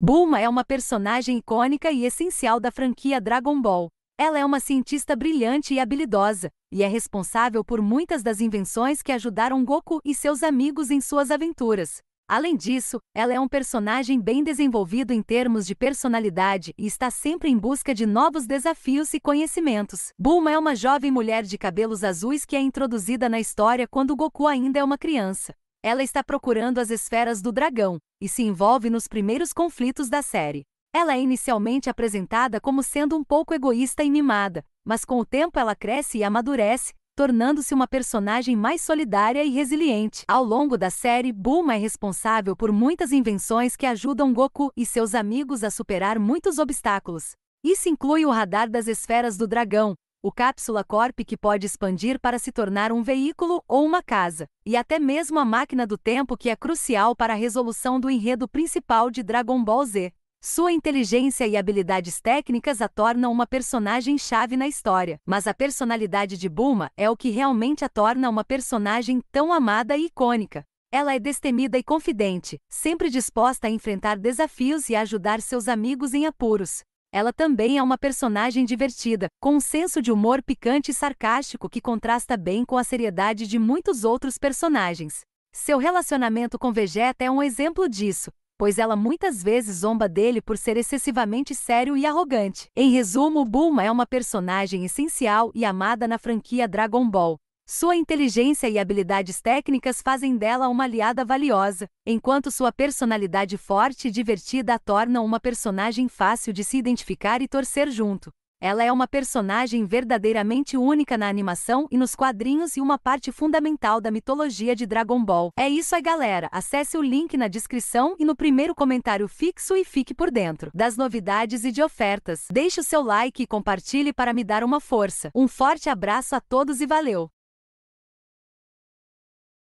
Bulma é uma personagem icônica e essencial da franquia Dragon Ball. Ela é uma cientista brilhante e habilidosa, e é responsável por muitas das invenções que ajudaram Goku e seus amigos em suas aventuras. Além disso, ela é um personagem bem desenvolvido em termos de personalidade e está sempre em busca de novos desafios e conhecimentos. Bulma é uma jovem mulher de cabelos azuis que é introduzida na história quando Goku ainda é uma criança. Ela está procurando as esferas do dragão e se envolve nos primeiros conflitos da série. Ela é inicialmente apresentada como sendo um pouco egoísta e mimada, mas com o tempo ela cresce e amadurece, tornando-se uma personagem mais solidária e resiliente. Ao longo da série, Bulma é responsável por muitas invenções que ajudam Goku e seus amigos a superar muitos obstáculos. Isso inclui o radar das esferas do dragão, o Cápsula Corp que pode expandir para se tornar um veículo ou uma casa, e até mesmo a máquina do tempo que é crucial para a resolução do enredo principal de Dragon Ball Z. Sua inteligência e habilidades técnicas a tornam uma personagem-chave na história, mas a personalidade de Bulma é o que realmente a torna uma personagem tão amada e icônica. Ela é destemida e confidente, sempre disposta a enfrentar desafios e ajudar seus amigos em apuros. Ela também é uma personagem divertida, com um senso de humor picante e sarcástico que contrasta bem com a seriedade de muitos outros personagens. Seu relacionamento com Vegeta é um exemplo disso, pois ela muitas vezes zomba dele por ser excessivamente sério e arrogante. Em resumo, Bulma é uma personagem essencial e amada na franquia Dragon Ball, sua inteligência e habilidades técnicas fazem dela uma aliada valiosa, enquanto sua personalidade forte e divertida a torna uma personagem fácil de se identificar e torcer junto. Ela é uma personagem verdadeiramente única na animação e nos quadrinhos e uma parte fundamental da mitologia de Dragon Ball. É isso aí, galera. Acesse o link na descrição e no primeiro comentário fixo e fique por dentro das novidades e de ofertas. Deixe o seu like e compartilhe para me dar uma força. Um forte abraço a todos e valeu!